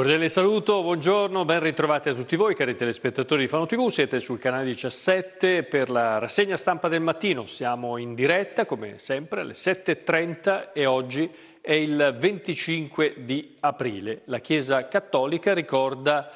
cordiale saluto, buongiorno, ben ritrovati a tutti voi cari telespettatori di Fano TV, siete sul canale 17 per la rassegna stampa del mattino, siamo in diretta come sempre alle 7.30 e oggi è il 25 di aprile. La Chiesa Cattolica ricorda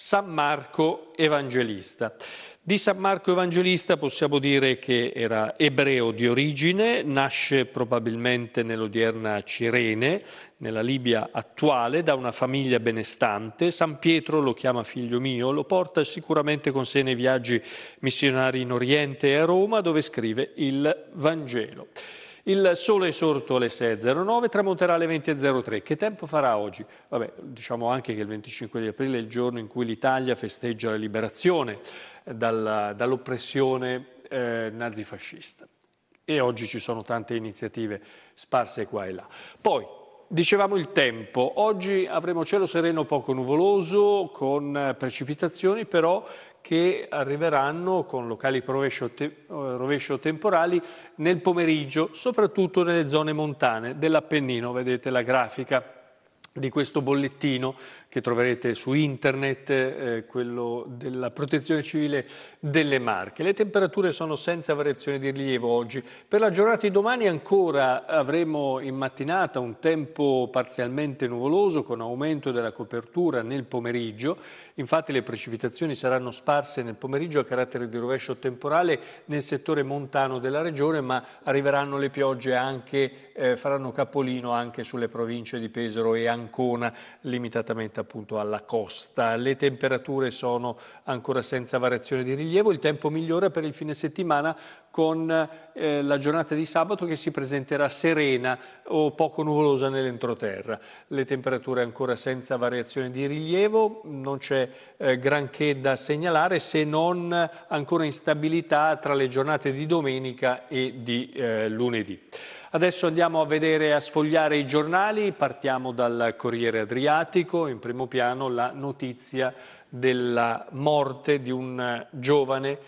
San Marco Evangelista. Di San Marco Evangelista possiamo dire che era ebreo di origine, nasce probabilmente nell'odierna Cirene, nella Libia attuale, da una famiglia benestante. San Pietro lo chiama figlio mio, lo porta sicuramente con sé nei viaggi missionari in Oriente e a Roma, dove scrive il Vangelo. Il sole è sorto alle 6.09, tramonterà alle 20.03. Che tempo farà oggi? Vabbè, diciamo anche che il 25 di aprile è il giorno in cui l'Italia festeggia la liberazione dalla, dall'oppressione eh, nazifascista. E oggi ci sono tante iniziative sparse qua e là. Poi, Dicevamo il tempo, oggi avremo cielo sereno poco nuvoloso con eh, precipitazioni, però che arriveranno con locali rovescio, te eh, rovescio temporali nel pomeriggio, soprattutto nelle zone montane dell'Appennino, vedete la grafica di questo bollettino che troverete su internet, eh, quello della protezione civile delle Marche. Le temperature sono senza variazione di rilievo oggi. Per la giornata di domani ancora avremo in mattinata un tempo parzialmente nuvoloso con aumento della copertura nel pomeriggio. Infatti le precipitazioni saranno sparse nel pomeriggio a carattere di rovescio temporale nel settore montano della regione, ma arriveranno le piogge anche, eh, faranno capolino anche sulle province di Pesaro e Ancona limitatamente diretta appunto alla costa. Le temperature sono ancora senza variazione di rilievo, il tempo migliora per il fine settimana con eh, la giornata di sabato che si presenterà serena o poco nuvolosa nell'entroterra. Le temperature ancora senza variazione di rilievo, non c'è eh, granché da segnalare se non ancora instabilità tra le giornate di domenica e di eh, lunedì. Adesso andiamo a vedere, a sfogliare i giornali, partiamo dal Corriere Adriatico, in primo piano la notizia della morte di un giovane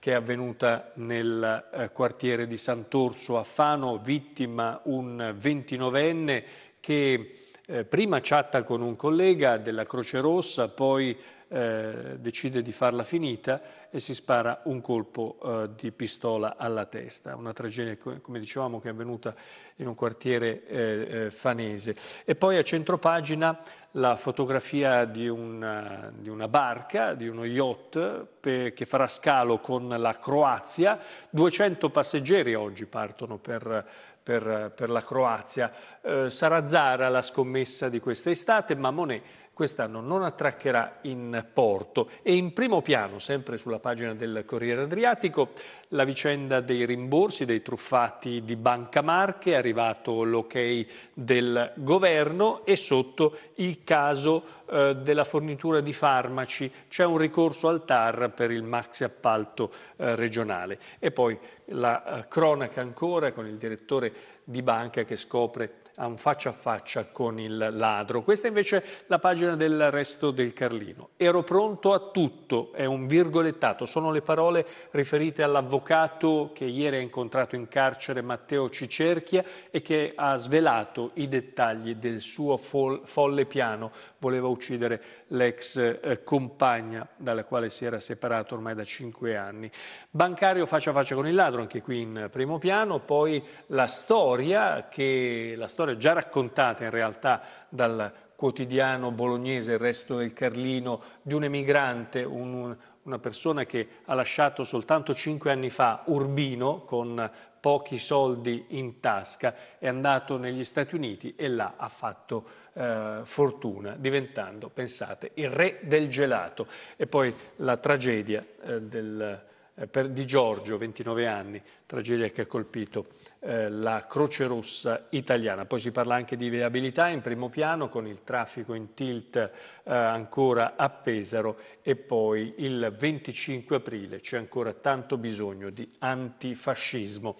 che è avvenuta nel eh, quartiere di Sant'Orso a Fano, vittima un ventinovenne che eh, prima chatta con un collega della Croce Rossa, poi eh, decide di farla finita e si spara un colpo eh, di pistola alla testa. Una tragedia, come dicevamo, che è avvenuta in un quartiere eh, eh fanese. E poi a centropagina la fotografia di una, eh, di una barca, di uno yacht per, che farà scalo con la Croazia. 200 passeggeri oggi partono per, per, per la Croazia. Eh, sarà Zara la scommessa di questa estate, ma Monet quest'anno non attraccherà in porto e in primo piano, sempre sulla pagina del Corriere Adriatico, la vicenda dei rimborsi dei truffati di Banca Marche, è arrivato l'ok del governo e sotto il caso eh, della fornitura di farmaci, c'è un ricorso al TAR per il maxi appalto eh, regionale e poi la eh, cronaca ancora con il direttore di banca che scopre a un faccia a faccia con il ladro. Questa invece è la pagina del resto del Carlino. Ero pronto a tutto, è un virgolettato, sono le parole riferite all'avvocato che ieri ha incontrato in carcere Matteo Cicerchia e che ha svelato i dettagli del suo folle piano. Voleva uccidere l'ex eh, compagna dalla quale si era separato ormai da cinque anni. Bancario faccia a faccia con il ladro, anche qui in primo piano, poi la storia, che, la storia già raccontata in realtà dal quotidiano bolognese, il resto del Carlino, di un emigrante, un, una persona che ha lasciato soltanto cinque anni fa Urbino con pochi soldi in tasca, è andato negli Stati Uniti e là ha fatto eh, fortuna, diventando, pensate, il re del gelato. E poi la tragedia eh, del, eh, per, di Giorgio, 29 anni, tragedia che ha colpito eh, la Croce Rossa italiana. Poi si parla anche di viabilità in primo piano con il traffico in tilt eh, ancora a Pesaro e poi il 25 aprile c'è ancora tanto bisogno di antifascismo.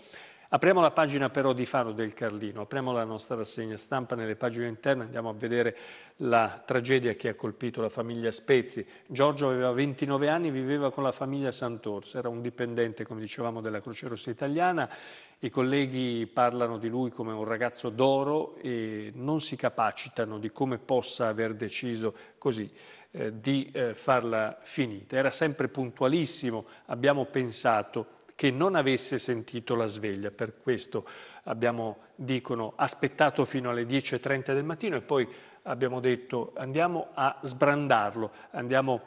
Apriamo la pagina però di Faro del Carlino, apriamo la nostra rassegna stampa nelle pagine interne, andiamo a vedere la tragedia che ha colpito la famiglia Spezzi. Giorgio aveva 29 anni, viveva con la famiglia Sant'Orso, era un dipendente, come dicevamo, della Croce Rossa Italiana i colleghi parlano di lui come un ragazzo d'oro e non si capacitano di come possa aver deciso così eh, di eh, farla finita. Era sempre puntualissimo, abbiamo pensato che non avesse sentito la sveglia, per questo abbiamo, dicono, aspettato fino alle 10.30 del mattino e poi abbiamo detto andiamo a sbrandarlo, andiamo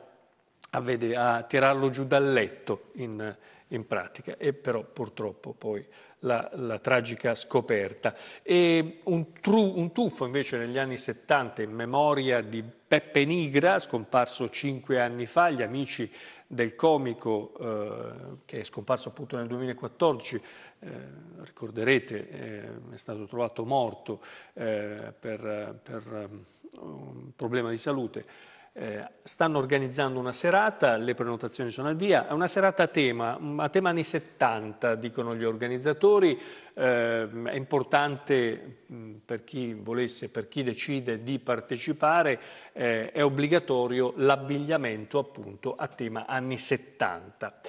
a, vedere, a tirarlo giù dal letto in, in pratica e però purtroppo poi la, la tragica scoperta. E un, tru, un tuffo invece negli anni 70 in memoria di Peppe Nigra, scomparso cinque anni fa, gli amici del comico eh, che è scomparso appunto nel 2014, eh, ricorderete, eh, è stato trovato morto eh, per, per um, un problema di salute. Eh, stanno organizzando una serata, le prenotazioni sono al via, è una serata a tema, mm, a tema anni 70 dicono gli organizzatori, eh, è importante mh, mm, per chi volesse, per chi decide di partecipare, eh, è obbligatorio l'abbigliamento appunto a tema anni 70.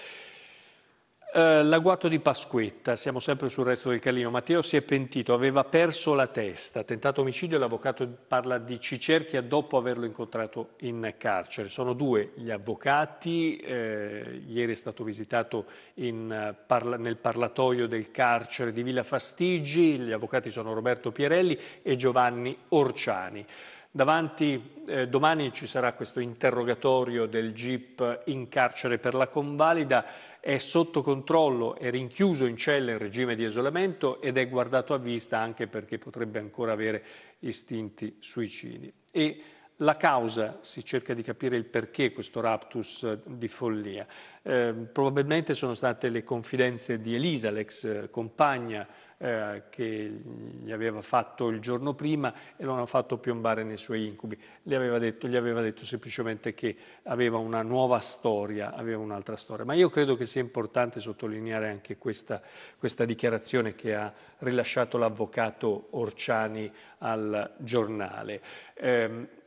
Eh, l'agguato di Pasquetta, siamo sempre sul resto del Carlino. Matteo si è pentito, aveva perso la testa, tentato omicidio l'avvocato parla di Cicerchia dopo averlo incontrato in carcere. Sono due gli avvocati, eh, ieri è stato visitato in, eh, parla, nel parlatoio del carcere di Villa Fastigi, gli avvocati sono Roberto Pierelli e Giovanni Orciani. Davanti, eh, domani ci sarà questo interrogatorio del GIP in carcere per la convalida è sotto controllo, è rinchiuso in cella in regime di isolamento ed è guardato a vista anche perché potrebbe ancora avere istinti suicidi. E la causa, si cerca di capire il perché questo raptus eh, di follia. Eh, probabilmente sono state le confidenze di Elisa, l'ex eh, compagna eh, che gli aveva fatto il giorno prima e lo hanno fatto piombare nei suoi incubi. Gli aveva detto, gli aveva detto semplicemente che aveva una nuova storia, aveva un'altra storia. Ma io credo che sia importante sottolineare anche questa, questa dichiarazione che ha rilasciato l'avvocato Orciani al giornale. Eh,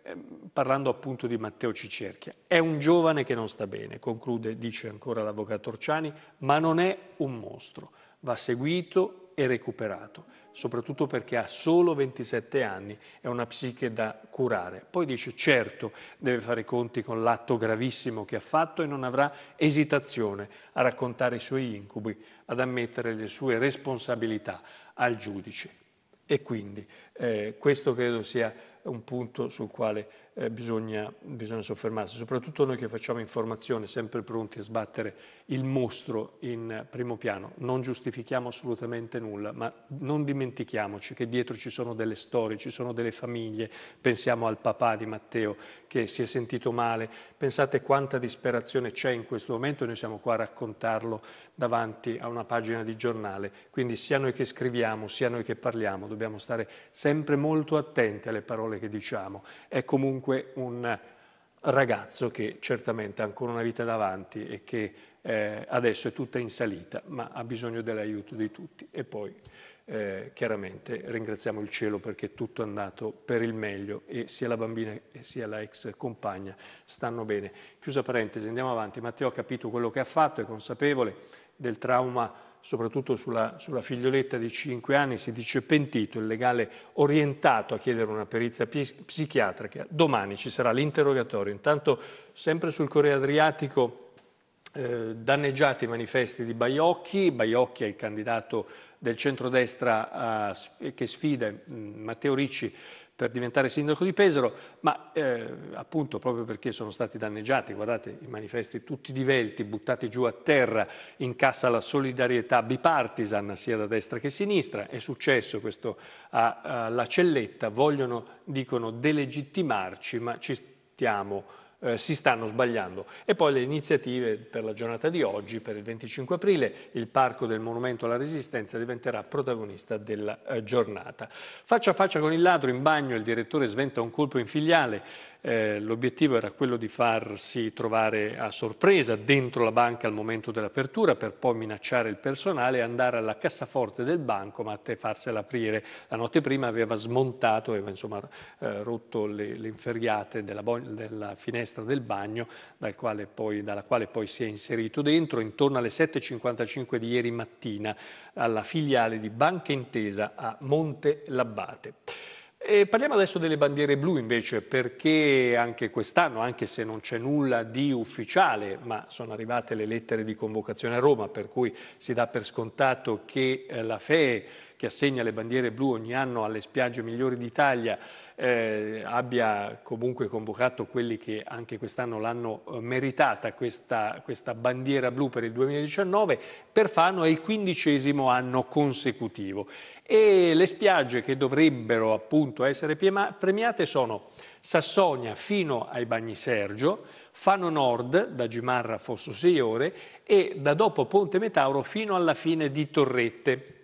parlando appunto di Matteo Cicerchia. È un giovane che non sta bene, conclude, dice ancora l'avvocato Orciani, ma non è un mostro. Va seguito, e recuperato, soprattutto perché ha solo 27 anni, è una psiche da curare. Poi dice certo deve fare i conti con l'atto gravissimo che ha fatto e non avrà esitazione a raccontare i suoi incubi, ad ammettere le sue responsabilità al giudice. E quindi eh, questo credo sia un punto sul quale eh, bisogna, bisogna, soffermarsi, soprattutto noi che facciamo informazione, sempre pronti a sbattere il mostro in primo piano, non giustifichiamo assolutamente nulla, ma non dimentichiamoci che dietro ci sono delle storie, ci sono delle famiglie, pensiamo al papà di Matteo che si è sentito male, pensate quanta disperazione c'è in questo momento e noi siamo qua a raccontarlo davanti a una pagina di giornale, quindi sia noi che scriviamo, sia noi che parliamo, dobbiamo stare sempre molto attenti alle parole parole che diciamo, è comunque un ragazzo che certamente ha ancora una vita davanti e che eh, adesso è tutta in salita, ma ha bisogno dell'aiuto di tutti. E poi eh, chiaramente ringraziamo il cielo perché tutto è andato per il meglio e sia la bambina sia la ex compagna stanno bene. Chiusa parentesi, andiamo avanti. Matteo ha capito quello che ha fatto, è consapevole del trauma soprattutto sulla, sulla, figlioletta di 5 anni, si dice pentito, il legale orientato a chiedere una perizia psichiatrica. Domani ci sarà l'interrogatorio. Intanto, sempre sul Corriere Adriatico, eh, danneggiati i manifesti di Baiocchi. Baiocchi è il candidato del centrodestra eh, che sfida eh, Matteo Ricci per diventare sindaco di Pesaro, ma eh, appunto proprio perché sono stati danneggiati, guardate i manifesti tutti divelti, buttati giù a terra, in cassa la solidarietà bipartisan sia da destra che sinistra, è successo questo alla Celletta, vogliono, dicono, delegittimarci, ma ci stiamo eh, si stanno sbagliando. E poi le iniziative per la giornata di oggi, per il 25 aprile, il Parco del Monumento alla Resistenza diventerà protagonista della eh, giornata. Faccia a faccia con il ladro in bagno, il direttore sventa un colpo in filiale, eh, l'obiettivo era quello di farsi trovare a sorpresa dentro la banca al momento dell'apertura per poi minacciare il personale e andare alla cassaforte del bancomat e farsela aprire. La notte prima aveva smontato, aveva insomma, eh, rotto le, le inferriate della, della, finestra del bagno dal quale poi, dalla quale poi si è inserito dentro intorno alle 7.55 di ieri mattina alla filiale di Banca Intesa a Monte Labbate. E parliamo adesso delle bandiere blu invece perché anche quest'anno, anche se non c'è nulla di ufficiale, ma sono arrivate le lettere di convocazione a Roma per cui si dà per scontato che eh, la FEE che assegna le bandiere blu ogni anno alle spiagge migliori d'Italia eh, abbia comunque convocato quelli che anche quest'anno l'hanno eh, meritata, questa, questa bandiera blu per il 2019. Per Fano è il quindicesimo anno consecutivo e le spiagge che dovrebbero appunto essere premiate sono Sassonia fino ai Bagni Sergio, Fano Nord da Gimarra a Fosso Seiore e da dopo Ponte Metauro fino alla fine di Torrette.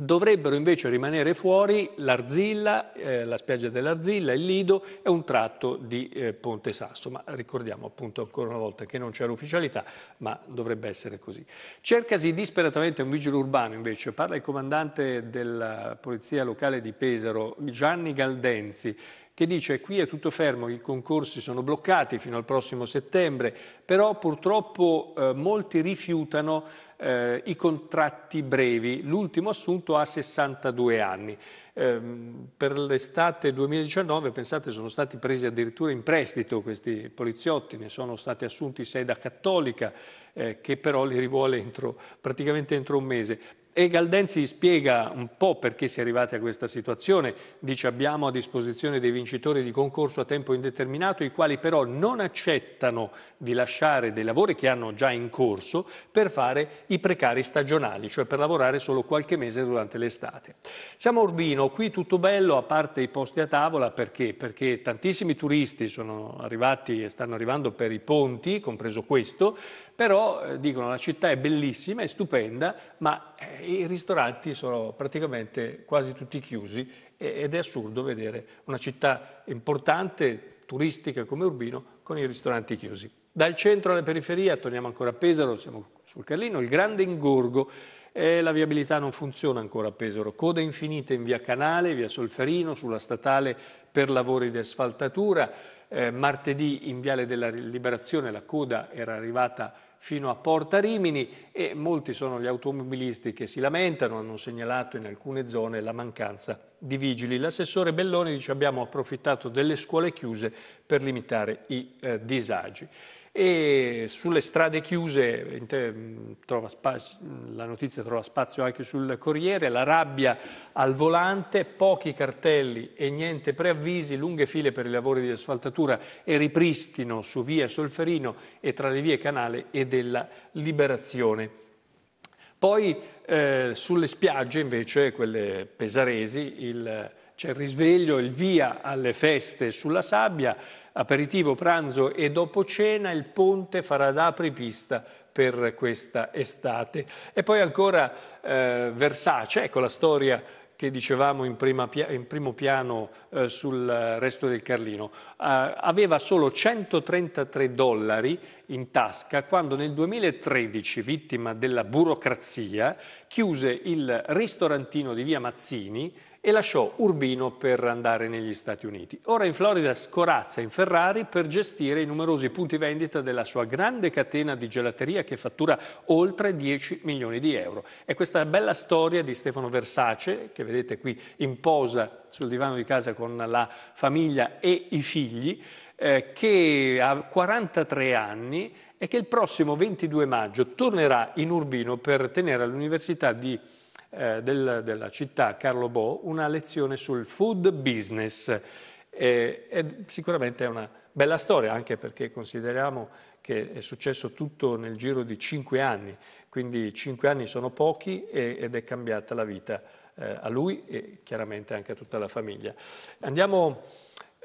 Dovrebbero invece rimanere fuori l'Arzilla, eh, la spiaggia dell'Arzilla, il Lido e un tratto di eh, Ponte Sasso, ma ricordiamo appunto ancora una volta che non c'è l'ufficialità, ma dovrebbe essere così. Cercasi disperatamente un vigile urbano invece, parla il comandante della Polizia Locale di Pesaro, Gianni Galdenzi, che dice qui è tutto fermo, i concorsi sono bloccati fino al prossimo settembre, però purtroppo eh, molti rifiutano eh, i contratti brevi, l'ultimo assunto ha 62 anni. Ehm, per l'estate 2019, pensate, sono stati presi addirittura in prestito questi poliziotti, ne sono stati assunti sei da Cattolica, eh, che però li rivuole entro, praticamente entro un mese. E Galdenzi spiega un po' perché si è arrivati a questa situazione, dice abbiamo a disposizione dei vincitori di concorso a tempo indeterminato i quali però non accettano di lasciare dei lavori che hanno già in corso per fare i precari stagionali, cioè per lavorare solo qualche mese durante l'estate. Siamo a Urbino, qui tutto bello a parte i posti a tavola perché? Perché tantissimi turisti sono arrivati e stanno arrivando per i ponti, compreso questo, però eh, dicono la città è bellissima, è stupenda, ma eh, i ristoranti sono praticamente quasi tutti chiusi e, ed è assurdo vedere una città importante, turistica come Urbino, con i ristoranti chiusi. Dal centro alla periferia, torniamo ancora a Pesaro, siamo sul Carlino, il grande ingorgo, eh, la viabilità non funziona ancora a Pesaro, code infinite in via Canale, via Solferino, sulla statale per lavori di asfaltatura, eh, martedì in Viale della Liberazione la coda era arrivata a fino a Porta Rimini e molti sono gli automobilisti che si lamentano, hanno segnalato in alcune zone la mancanza di vigili. L'assessore Belloni dice abbiamo approfittato delle scuole chiuse per limitare i eh, disagi e sulle strade chiuse te, mm, spazio, la notizia trova spazio anche sul Corriere, la rabbia al volante, pochi cartelli e niente preavvisi, lunghe file per i lavori di asfaltatura e ripristino su via Solferino e tra le vie Canale e della Liberazione. Poi eh, sulle spiagge invece, quelle pesaresi, il c'è il risveglio, il via alle feste sulla sabbia, aperitivo, pranzo e dopo cena il ponte farà da apripista per questa estate. E poi ancora eh, Versace, ecco la storia che dicevamo in, prima, in primo piano eh, sul resto del Carlino, uh, aveva solo 133 dollari in tasca quando nel 2013, vittima della burocrazia, chiuse il ristorantino di via Mazzini e lasciò Urbino per andare negli Stati Uniti. Ora in Florida scorazza in Ferrari per gestire i numerosi punti vendita della sua grande catena di gelateria che fattura oltre 10 milioni di euro. È questa bella storia di Stefano Versace, che vedete qui in posa sul divano di casa con la famiglia e i figli, eh, che ha 43 anni e che il prossimo 22 maggio tornerà in Urbino per tenere all'Università di eh, del, della città, Carlo Bo, una lezione sul food business. E, e sicuramente è una bella storia, anche perché consideriamo che è successo tutto nel giro di cinque anni, quindi cinque anni sono pochi e, ed è cambiata la vita eh, a lui e chiaramente anche a tutta la famiglia. Andiamo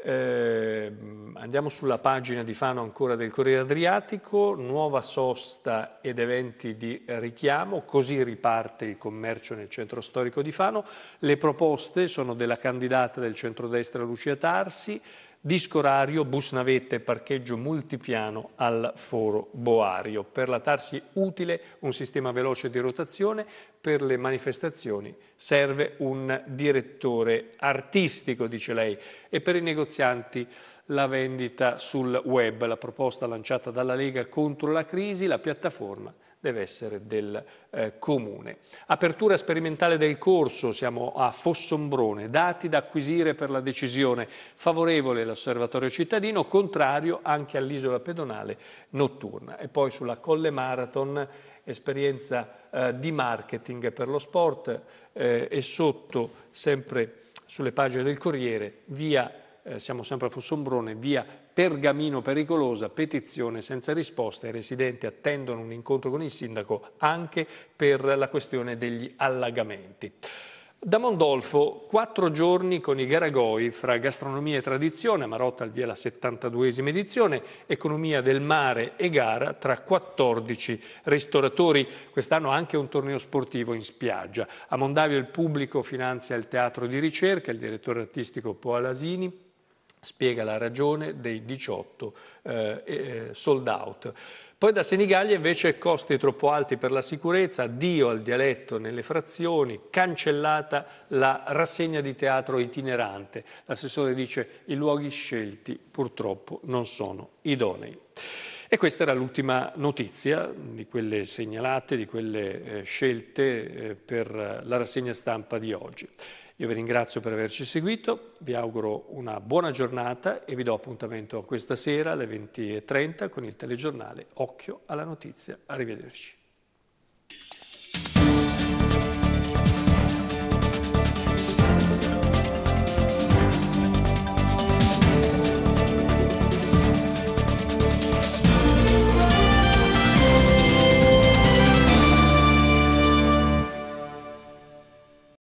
eh, andiamo sulla pagina di Fano ancora del Corriere Adriatico, nuova sosta ed eventi di richiamo, così riparte il commercio nel centro storico di Fano. Le proposte sono della candidata del centrodestra Lucia Tarsi, disco orario, bus navette, parcheggio multipiano al foro Boario, per la Tarsi utile un sistema veloce di rotazione, per le manifestazioni serve un direttore artistico, dice lei, e per i negozianti la vendita sul web, la proposta lanciata dalla Lega contro la crisi, la piattaforma deve essere del eh, comune. Apertura sperimentale del corso, siamo a Fossombrone, dati da acquisire per la decisione favorevole all'osservatorio cittadino, contrario anche all'isola pedonale notturna. E poi sulla Colle Marathon, esperienza eh, di marketing per lo sport eh, e sotto, sempre sulle pagine del Corriere, via, eh, siamo sempre a Fossombrone, via Pergamino pericolosa, petizione senza risposta, i residenti attendono un incontro con il sindaco anche per la questione degli allagamenti. Da Mondolfo, quattro giorni con i Garagoi fra gastronomia e tradizione, Marotta al via la 72esima edizione, economia del mare e gara tra 14 ristoratori. Quest'anno anche un torneo sportivo in spiaggia. A Mondavio il pubblico finanzia il teatro di ricerca, il direttore artistico Poalasini spiega la ragione dei 18 eh, eh, sold out. Poi da Senigallia invece costi troppo alti per la sicurezza, addio al dialetto nelle frazioni, cancellata la rassegna di teatro itinerante. L'assessore dice i luoghi scelti purtroppo non sono idonei. E questa era l'ultima notizia di quelle segnalate, di quelle eh, scelte eh, per la rassegna stampa di oggi. Io vi ringrazio per averci seguito, vi auguro una buona giornata e vi do appuntamento questa sera alle 20.30 con il telegiornale Occhio alla notizia. Arrivederci.